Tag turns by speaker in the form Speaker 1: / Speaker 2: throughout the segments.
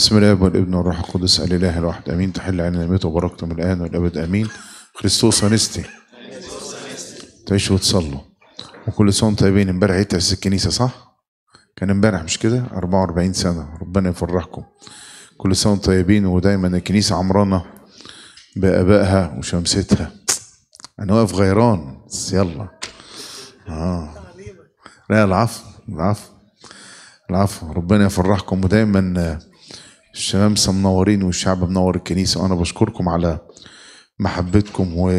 Speaker 1: بسم الله والابن والروح القدس الاله الواحد امين تحل علينا نعمته وبركته من الان والابد امين خريستوس انستي تعيشوا وتصلوا وكل سنه وانتم طيبين امبارح عدت في الكنيسه صح؟ كان امبارح مش كده 44 سنه ربنا يفرحكم كل سنه وانتم طيبين ودايما الكنيسه عمرانه بابائها وشمستها انا واقف غيران بس يلا اه لا العفو العفو العفو ربنا يفرحكم ودايما الشمامسة منورين والشعب منور الكنيسة وأنا بشكركم على محبتكم و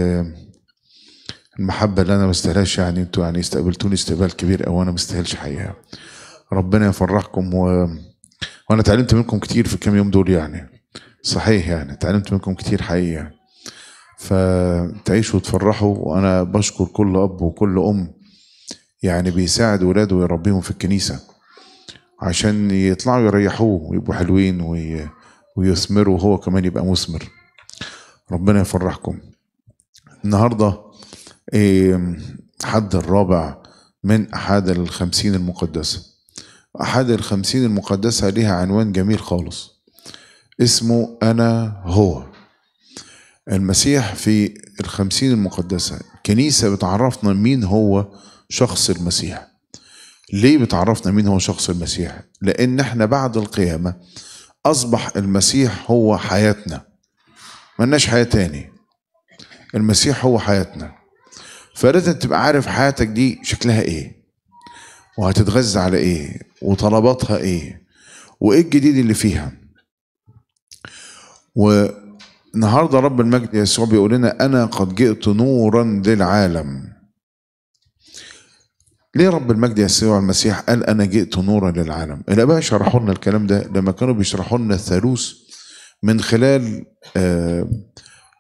Speaker 1: المحبة اللي أنا ما استاهلهاش يعني أنتوا يعني استقبلتوني استقبال كبير أوي أنا ما استاهلش حقيقة ربنا يفرحكم و... وأنا اتعلمت منكم كتير في الكام يوم دول يعني صحيح يعني اتعلمت منكم كتير حقيقة فتعيشوا وتفرحوا وأنا بشكر كل أب وكل أم يعني بيساعد ولاده ويربيهم في الكنيسة عشان يطلعوا يريحوه ويبقوا حلوين ويثمروا وهو كمان يبقى مثمر ربنا يفرحكم النهارده حد الرابع من أحد الخمسين المقدسة أحد الخمسين المقدسة ليها عنوان جميل خالص اسمه أنا هو المسيح في الخمسين المقدسة كنيسة بتعرفنا مين هو شخص المسيح ليه بتعرفنا مين هو شخص المسيح لان احنا بعد القيامه اصبح المسيح هو حياتنا ملناش حياه تاني المسيح هو حياتنا فلازم تبقى عارف حياتك دي شكلها ايه وهتتغذى على ايه وطلباتها ايه وايه الجديد اللي فيها النهارده رب المجد يسوع بيقول لنا انا قد جئت نورا للعالم ليه رب المجد يسوع المسيح قال انا جئت نورا للعالم الاباء شرحوا لنا الكلام ده لما كانوا بيشرحوا لنا الثالوث من خلال آه،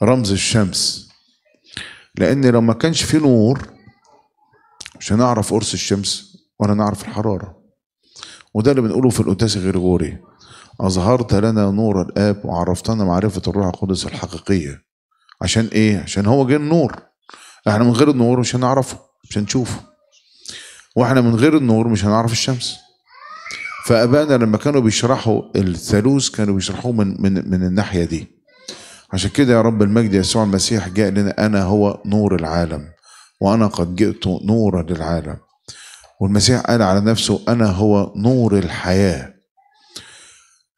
Speaker 1: رمز الشمس لان لو ما كانش في نور مش هنعرف قرص الشمس ولا نعرف الحراره وده اللي بنقوله في القداس غريغوري اظهرت لنا نور الاب وعرفتنا معرفه الروح القدس الحقيقيه عشان ايه عشان هو جه النور احنا من غير النور مش هنعرفه مش هنشوفه واحنا من غير النور مش هنعرف الشمس فابائنا لما كانوا بيشرحوا الثالوث كانوا بيشرحوه من من من الناحيه دي عشان كده يا رب المجد يسوع المسيح جاء لنا انا هو نور العالم وانا قد جئت نورا للعالم والمسيح قال على نفسه انا هو نور الحياه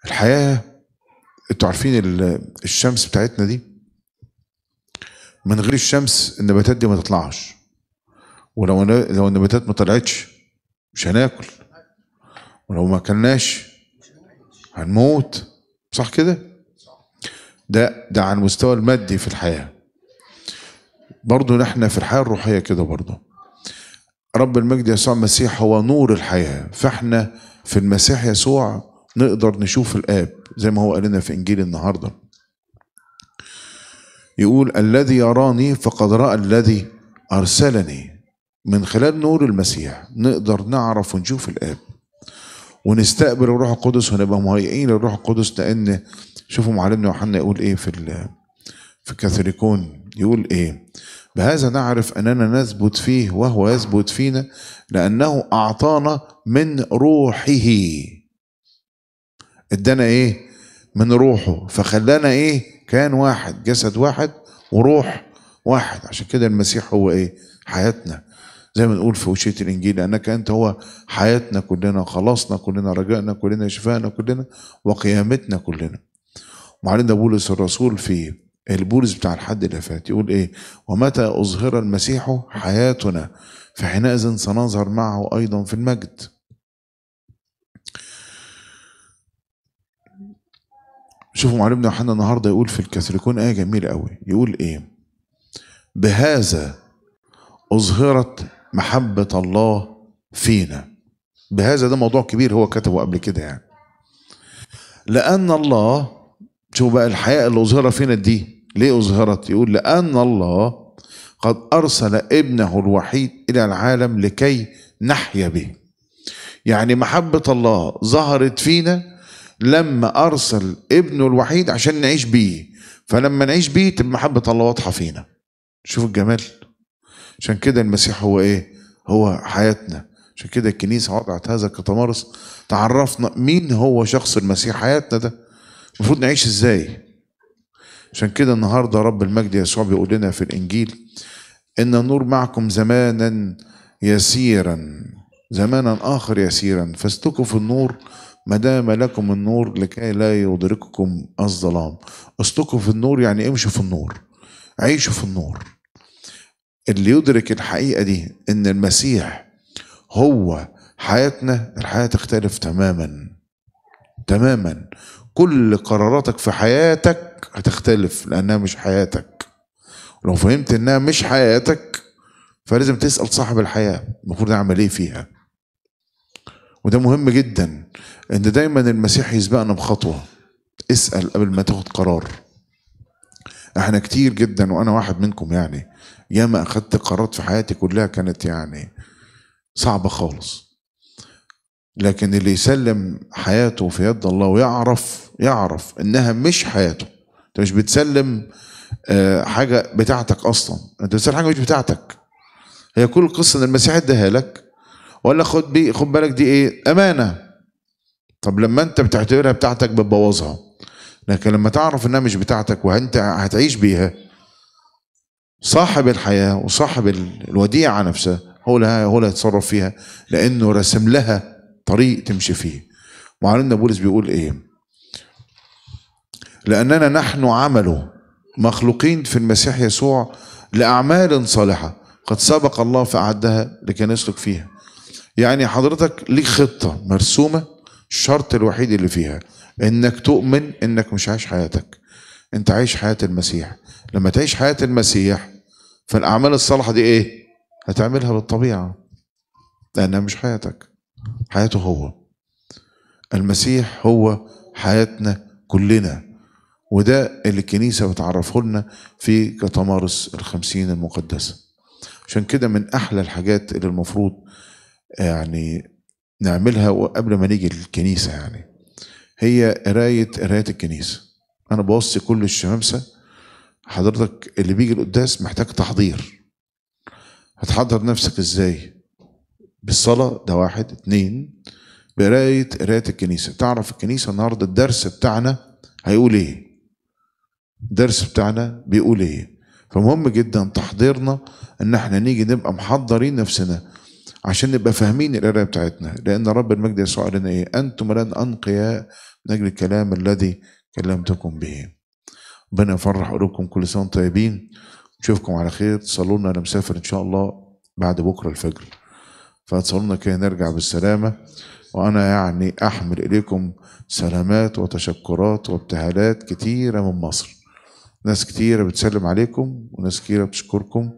Speaker 1: الحياه انتوا عارفين الشمس بتاعتنا دي من غير الشمس النباتات دي ما تطلعش ولو لو النباتات ما طلعتش مش هناكل ولو ما اكلناش هنموت صح كده ده ده على المستوى المادي في الحياه برضه نحن في الحياه الروحيه كده برضه رب المجد يسوع المسيح هو نور الحياه فاحنا في المسيح يسوع نقدر نشوف الاب زي ما هو قال لنا في انجيل النهارده يقول الذي يراني فقد راى الذي ارسلني من خلال نور المسيح نقدر نعرف ونشوف الآب ونستقبل الروح القدس ونبقى مهيئين للروح القدس لأن شوفوا معلمنا يوحنا يقول إيه في في الكاثوليكون يقول إيه بهذا نعرف أننا نثبت فيه وهو يثبت فينا لأنه أعطانا من روحه ادانا إيه من روحه فخلانا إيه كان واحد جسد واحد وروح واحد عشان كده المسيح هو إيه حياتنا زي ما نقول في وشية الإنجيل أنك أنت هو حياتنا كلنا خلاصنا كلنا رجائنا كلنا شفائنا كلنا وقيامتنا كلنا ومعلنا بولس الرسول في البولس بتاع الحد اللي فات يقول إيه ومتى أظهر المسيح حياتنا فحينئذ سنظهر معه أيضا في المجد شوفوا معلمنا يوحنا النهارده يقول في الكاثوليكون آية جميلة قوي يقول إيه بهذا أظهرت محبة الله فينا بهذا ده موضوع كبير هو كتبه قبل كده يعني لأن الله شوف بقى الحياة اللي أظهرها فينا دي ليه أظهرت يقول لأن الله قد أرسل ابنه الوحيد إلى العالم لكي نحيا به يعني محبة الله ظهرت فينا لما أرسل ابنه الوحيد عشان نعيش بيه فلما نعيش بيه تبقى محبة الله واضحة فينا شوف الجمال عشان كده المسيح هو ايه هو حياتنا عشان كده الكنيسة وضعت هذا كتمارس تعرفنا مين هو شخص المسيح حياتنا ده المفروض نعيش ازاي عشان كده النهاردة رب المجد يسوع بيقول لنا في الإنجيل إن النور معكم زمانا يسيرا زمانا آخر يسيرا فاسلكوا في النور ما دام لكم النور لكي لا يدرككم الظلام اسلكوا في النور يعني امشوا في النور عيشوا في النور اللي يدرك الحقيقه دي ان المسيح هو حياتنا الحياه تختلف تماما تماما كل قراراتك في حياتك هتختلف لانها مش حياتك ولو فهمت انها مش حياتك فلازم تسال صاحب الحياه المفروض اعمل ايه فيها وده مهم جدا ان دايما المسيح يسبقنا بخطوه اسال قبل ما تاخد قرار احنا كتير جدا وانا واحد منكم يعني ياما اخدت قرارات في حياتي كلها كانت يعني صعبه خالص لكن اللي يسلم حياته في يد الله ويعرف يعرف انها مش حياته انت مش بتسلم آه، حاجه بتاعتك اصلا انت بتسلم حاجه مش بتاعتك هي كل القصه ان المسيح اديها لك ولا خد بي خد بالك دي ايه امانه طب لما انت بتعتبرها بتاعتك بتبوظها لكن لما تعرف انها مش بتاعتك وانت هتعيش بيها صاحب الحياه وصاحب الوديعه نفسها هو لها هو اللي هيتصرف فيها لانه رسم لها طريق تمشي فيه معلمنا بولس بيقول ايه لاننا نحن عمله مخلوقين في المسيح يسوع لاعمال صالحه قد سبق الله فاعدها لكي نسلك فيها يعني حضرتك ليك خطه مرسومه الشرط الوحيد اللي فيها انك تؤمن انك مش عايش حياتك انت عايش حياة المسيح لما تعيش حياة المسيح فالاعمال الصالحة دي ايه هتعملها بالطبيعة لانها مش حياتك حياته هو المسيح هو حياتنا كلنا وده اللي الكنيسة بتعرفه لنا في كتمارس الخمسين المقدسة عشان كده من أحلى الحاجات اللي المفروض يعني نعملها قبل ما نيجي للكنيسة يعني هي قرايه قرايه الكنيسه انا بوصي كل الشمامسه حضرتك اللي بيجي القداس محتاج تحضير هتحضر نفسك ازاي بالصلاة ده واحد اتنين بقراية قراية الكنيسة تعرف الكنيسة النهاردة الدرس بتاعنا هيقول ايه الدرس بتاعنا بيقول ايه فمهم جدا تحضيرنا ان احنا نيجي نبقى محضرين نفسنا عشان نبقى فاهمين القرايه بتاعتنا لان رب المجد يسوع لنا ايه انتم الان انقياء من اجل الكلام الذي كلمتكم به ربنا يفرح قلوبكم كل سنه وانتم طيبين نشوفكم على خير تصلوا لنا انا مسافر ان شاء الله بعد بكره الفجر فتصلوا كده نرجع بالسلامه وانا يعني احمل اليكم سلامات وتشكرات وابتهالات كتيره من مصر ناس كتيره بتسلم عليكم وناس كتيره بتشكركم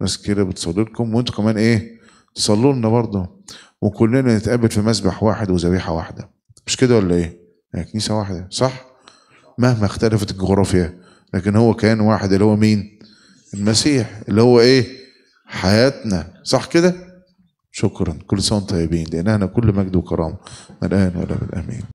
Speaker 1: وناس كتيره بتصلي لكم وانتم كمان ايه صلوا لنا برضه وكلنا نتقابل في مسبح واحد وذبيحه واحده مش كده ولا ايه؟ يعني كنيسه واحده صح؟ مهما اختلفت الجغرافيا لكن هو كيان واحد اللي هو مين؟ المسيح اللي هو ايه؟ حياتنا صح كده؟ شكرا كل سنه وانتم طيبين لان احنا كل مجد وكرامه الان ولا بالامين